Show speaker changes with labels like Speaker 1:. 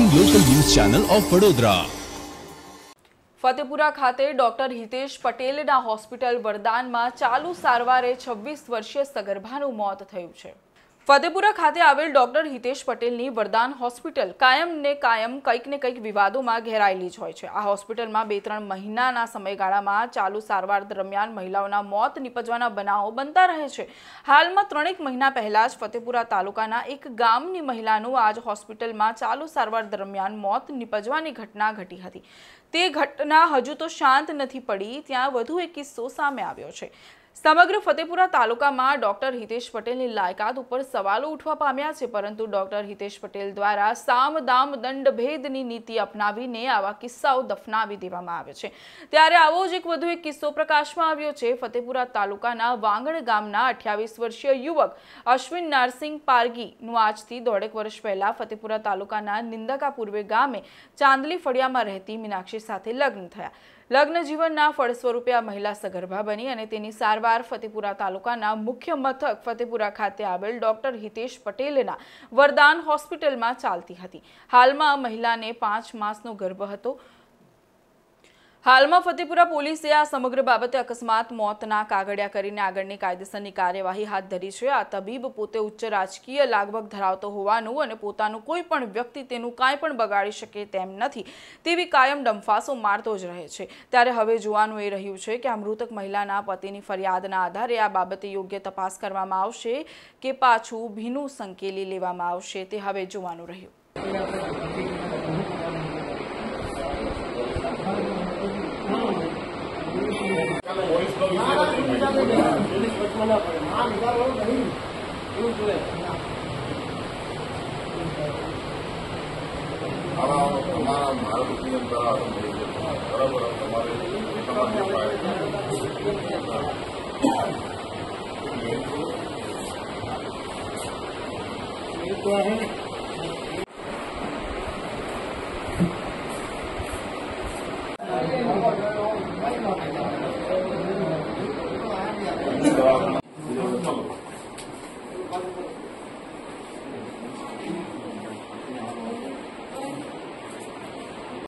Speaker 1: the local news channel of Vadodara Fatepura ખાતે doctor Hitesh પટેલના hospital વરદાનમાં ચાલુ સારવારે છવ્વીસ વર્ષીય સગર્ભાનું મોત થયું છે ફતેપુરા ખાતે આવેલ ડોક્ટર હિતેશ પટેલની વરદાન હોસ્પિટલ કાયમ ને કાયમ કંઈક ને કંઈક વિવાદોમાં ઘેરાયેલી જ હોય છે આ હોસ્પિટલમાં બે ત્રણ મહિનાના સમયગાળામાં ચાલુ સારવાર દરમિયાન મહિલાઓના મોત નીપજવાના બનાવો બનતા રહે છે હાલમાં ત્રણેક મહિના પહેલા જ ફતેપુરા તાલુકાના એક ગામની મહિલાનું આજ હોસ્પિટલમાં ચાલુ સારવાર દરમિયાન મોત નીપજવાની ઘટના ઘટી હતી તે ઘટના હજુ તો શાંત નથી પડી ત્યાં વધુ એક કિસ્સો સામે આવ્યો છે સમગ્ર ફતેપુરા તાલુકામાં ડોક્ટર હિતેશ પટેલની લાયકાત ઉપર સવાલો ઉઠવા પામ્યા છે પરંતુ ડોક્ટર હિતેશ પટેલ દ્વારા સામ દામ દંડ ભેદની નીતિ અપનાવીને આવા કિસ્સાઓ દફનાવી દેવામાં આવે છે ત્યારે આવો જ એક વધુ એક કિસ્સો પ્રકાશમાં આવ્યો છે ફતેપુરા તાલુકાના વાંગણ ગામના અઠ્યાવીસ વર્ષીય યુવક અશ્વિન નારસિંહ પારગીનું આજથી દોઢેક વર્ષ પહેલાં ફતેપુરા તાલુકાના નિંદકા પૂર્વે ગામે ચાંદલી ફળિયામાં રહેતી મીનાક્ષી સાથે લગ્ન થયા લગ્ન જીવનના ફળ સ્વરૂપે આ મહિલા સગર્ભા બની અને તેની સારવાર ફતેપુરા તાલુકાના મુખ્ય મથક ફતેપુરા ખાતે આવેલ ડોક્ટર હિતેશ પટેલના વરદાન હોસ્પિટલમાં ચાલતી હતી હાલમાં મહિલાને પાંચ માસનો ગર્ભ હતો હાલમાં ફતેપુરા પોલીસે આ સમગ્ર બાબતે અકસ્માત મોતના કાગડિયા કરીને આગળની કાયદેસરની કાર્યવાહી હાથ ધરી છે આ તબીબ પોતે ઉચ્ચ રાજકીય લાગભગ ધરાવતો હોવાનું અને પોતાનું કોઈ પણ વ્યક્તિ તેનું કાંઈ પણ બગાડી શકે તેમ નથી તેવી કાયમ ડંફાસો મારતો જ રહે છે ત્યારે હવે જોવાનું એ રહ્યું છે કે આ મૃતક મહિલાના પતિની ફરિયાદના આધારે આ બાબતે યોગ્ય તપાસ કરવામાં આવશે કે પાછું ભીનું સંકેલી લેવામાં આવશે તે હવે જોવાનું રહ્યું અમારા ભારતની અંદર બરાબર તમારે સમાજની પાસે તો